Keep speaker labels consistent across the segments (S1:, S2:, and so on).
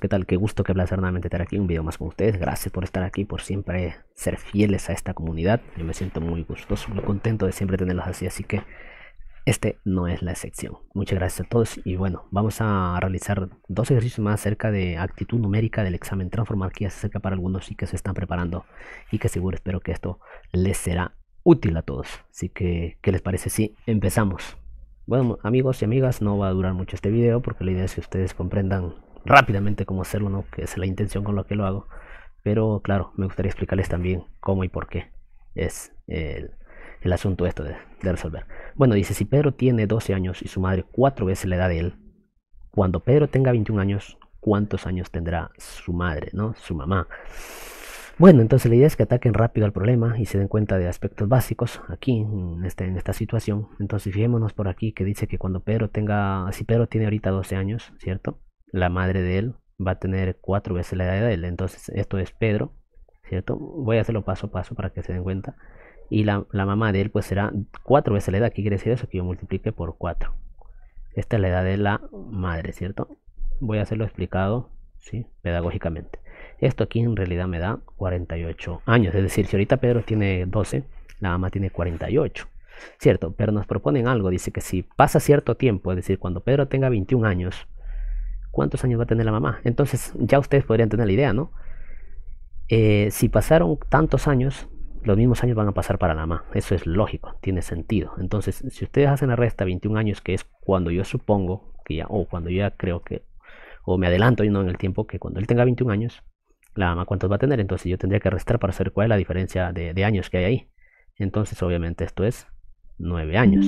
S1: ¿qué tal? Qué gusto qué placer nuevamente estar aquí, un video más con ustedes. Gracias por estar aquí, por siempre ser fieles a esta comunidad. Yo me siento muy gustoso, muy contento de siempre tenerlos así, así que este no es la excepción. Muchas gracias a todos y bueno, vamos a realizar dos ejercicios más acerca de actitud numérica del examen transformar que acerca para algunos y que se están preparando y que seguro espero que esto les será útil a todos. Así que, ¿qué les parece si sí, empezamos? Bueno amigos y amigas, no va a durar mucho este video porque la idea es que ustedes comprendan rápidamente cómo hacerlo, ¿no? que es la intención con la que lo hago. Pero claro, me gustaría explicarles también cómo y por qué es el, asunto esto de, resolver. Bueno, dice, si Pedro tiene 12 años y su madre cuatro veces la edad de él, cuando Pedro tenga 21 años, ¿cuántos años tendrá su madre, no? Su mamá. Bueno, entonces la idea es que ataquen rápido al problema y se den cuenta de aspectos básicos aquí, en, este, en esta situación. Entonces fijémonos por aquí que dice que cuando Pedro tenga, si Pedro tiene ahorita 12 años, ¿cierto? la madre de él va a tener cuatro veces la edad de él. Entonces, esto es Pedro, ¿cierto? Voy a hacerlo paso a paso para que se den cuenta. Y la, mamá de él, pues será cuatro veces la edad. ¿Qué quiere decir eso? Que yo multiplique por cuatro. Esta es la edad de la madre, ¿cierto? Voy a hacerlo explicado, ¿sí? Pedagógicamente. Esto aquí en realidad me da 48 años. Es decir, si ahorita Pedro tiene 12, la mamá tiene 48. ¿Cierto? Pero nos proponen algo. Dice que si pasa cierto tiempo, es decir, cuando Pedro tenga 21 años, cuántos años va a tener la mamá. Entonces ya ustedes podrían tener la idea, ¿no? Eh, si pasaron tantos años, los mismos años van a pasar para la mamá. Eso es lógico, tiene sentido. Entonces, si ustedes hacen la resta 21 años, que es cuando yo supongo que ya, o cuando yo ya creo que, o me adelanto y no en el tiempo, que cuando él tenga 21 años, la mamá cuántos va a tener, entonces yo tendría que restar para saber cuál es la diferencia de, de años que hay ahí. Entonces, obviamente, esto es 9 años.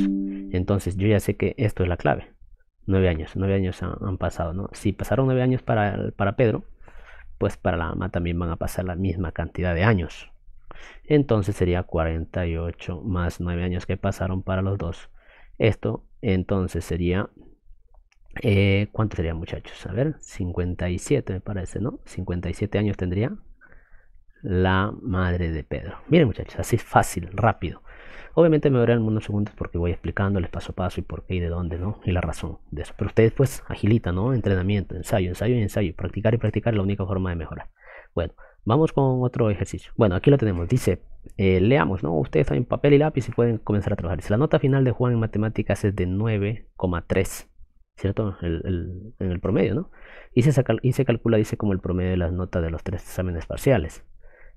S1: Entonces, yo ya sé que esto es la clave. Nueve años, nueve años han, pasado, ¿no? Si pasaron nueve años para, para Pedro, pues para la mamá también van a pasar la misma cantidad de años. Entonces sería 48 más 9 años que pasaron para los dos. Esto entonces sería... Eh, ¿Cuánto sería muchachos? A ver, 57 me parece, ¿no? 57 años tendría la madre de Pedro. Miren muchachos, así es fácil, rápido. Obviamente me verán unos segundos porque voy explicándoles paso a paso y por qué y de dónde, ¿no? Y la razón de eso. Pero ustedes pues agilitan, ¿no? Entrenamiento, ensayo, ensayo y ensayo. Practicar y practicar es la única forma de mejorar. Bueno, vamos con otro ejercicio. Bueno, aquí lo tenemos. Dice, eh, leamos, ¿no? Ustedes en papel y lápiz y pueden comenzar a trabajar. Si la nota final de Juan en matemáticas es de 9,3. ¿Cierto? en el promedio, ¿no? y se calcula, dice, como el promedio de las notas de los tres exámenes parciales.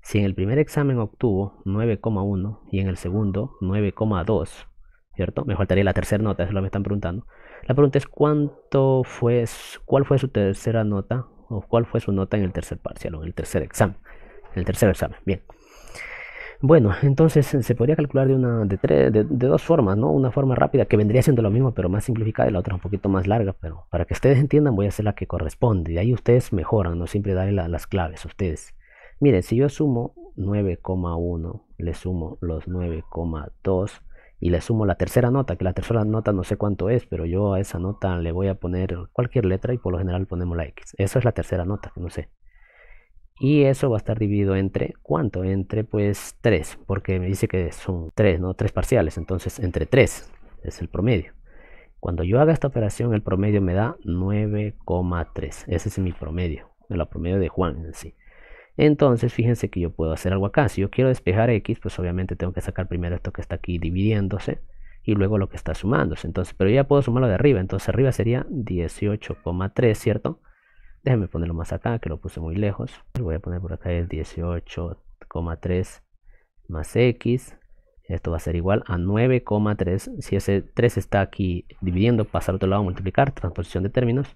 S1: Si en el primer examen obtuvo 9,1 y en el segundo 9,2, ¿cierto? Me faltaría la tercera nota, eso lo me están preguntando. La pregunta es cuánto fue, cuál fue su tercera nota o cuál fue su nota en el tercer parcial o en el tercer examen. En el tercer examen, bien. Bueno, entonces eh, se podría calcular de una de, de, dos formas, ¿no? Una forma rápida que vendría siendo lo mismo, pero más simplificada, y la otra un poquito más larga, pero para que ustedes entiendan voy a hacer la que corresponde. Y ahí ustedes mejoran, no siempre daré las claves a ustedes. Miren, si yo sumo 9,1, le sumo los 9,2 y le sumo la tercera nota, que la tercera nota no sé cuánto es, pero yo a esa nota le voy a poner cualquier letra y por lo general ponemos la X. Eso es la tercera nota, que no sé. Y eso va a estar dividido entre, ¿cuánto? Entre pues 3, porque me dice que son 3, ¿no? 3 parciales, entonces entre 3 es el promedio. Cuando yo haga esta operación, el promedio me da 9,3. Ese es mi promedio, el promedio de Juan en sí. Entonces, fíjense que yo puedo hacer algo acá. Si yo quiero despejar x, pues obviamente tengo que sacar primero esto que está aquí dividiéndose y luego lo que está sumándose. Entonces, pero ya puedo sumarlo de arriba. Entonces, arriba sería 18,3, ¿cierto? Déjenme ponerlo más acá, que lo puse muy lejos. Lo voy a poner por acá el 18,3 más x. Esto va a ser igual a 9,3. Si ese 3 está aquí dividiendo, pasa al otro lado, multiplicar, transposición de términos.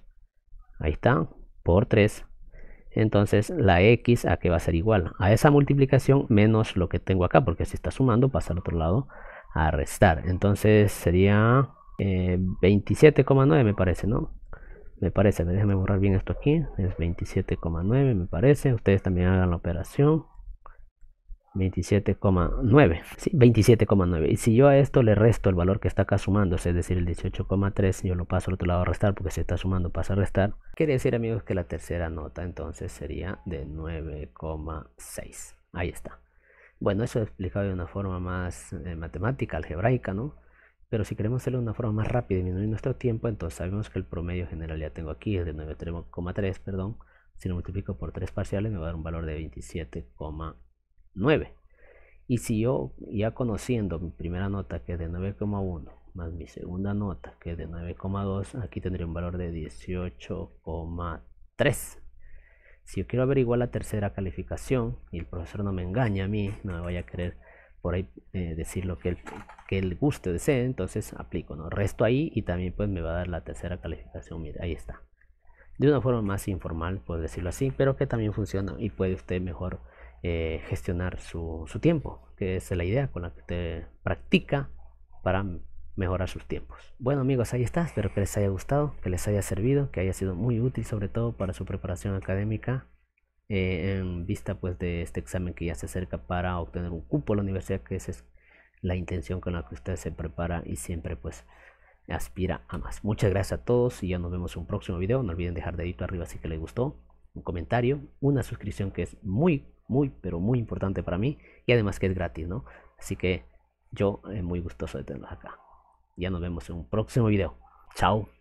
S1: Ahí está, por 3 entonces la x a qué va a ser igual a esa multiplicación menos lo que tengo acá porque si está sumando pasa al otro lado a restar entonces sería 27,9 eh, me parece no me parece déjame borrar bien esto aquí es 27,9 me parece ustedes también hagan la operación 27,9. 27,9. Y si yo a esto le resto el valor que está acá sumando, es decir, el 18,3, yo lo paso al otro lado a restar porque se está sumando, pasa a restar. Quiere decir, amigos, que la tercera nota entonces sería de 9,6. Ahí está. Bueno, eso he explicado de una forma más eh, matemática, algebraica, ¿no? Pero si queremos hacerlo de una forma más rápida y disminuir nuestro tiempo, entonces sabemos que el promedio general ya tengo aquí, es de 9,3, perdón. Si lo multiplico por 3 parciales, me va a dar un valor de 27,9. 9. Y si yo, ya conociendo mi primera nota que es de 9,1 más mi segunda nota que es de 9,2, aquí tendría un valor de 18,3. Si yo quiero averiguar la tercera calificación y el profesor no me engaña a mí, no me vaya a querer por ahí eh, decir lo que él, que él guste o desee, entonces aplico, ¿no? Resto ahí y también pues me va a dar la tercera calificación, mira, ahí está. De una forma más informal, por decirlo así, pero que también funciona y puede usted mejor eh, gestionar su, tiempo, que es la idea con la que usted practica para mejorar sus tiempos. Bueno amigos, ahí está, espero que les haya gustado, que les haya servido, que haya sido muy útil sobre todo para su preparación académica eh, en vista pues de este examen que ya se acerca para obtener un cupo a la universidad, que esa es la intención con la que usted se prepara y siempre pues aspira a más. Muchas gracias a todos y ya nos vemos en un próximo video. No olviden dejar dedito arriba si que les gustó, un comentario, una suscripción que es muy muy, pero muy importante para mí y además que es gratis, ¿no? Así que yo es eh, muy gustoso de tenerlos acá. Ya nos vemos en un próximo video. Chao.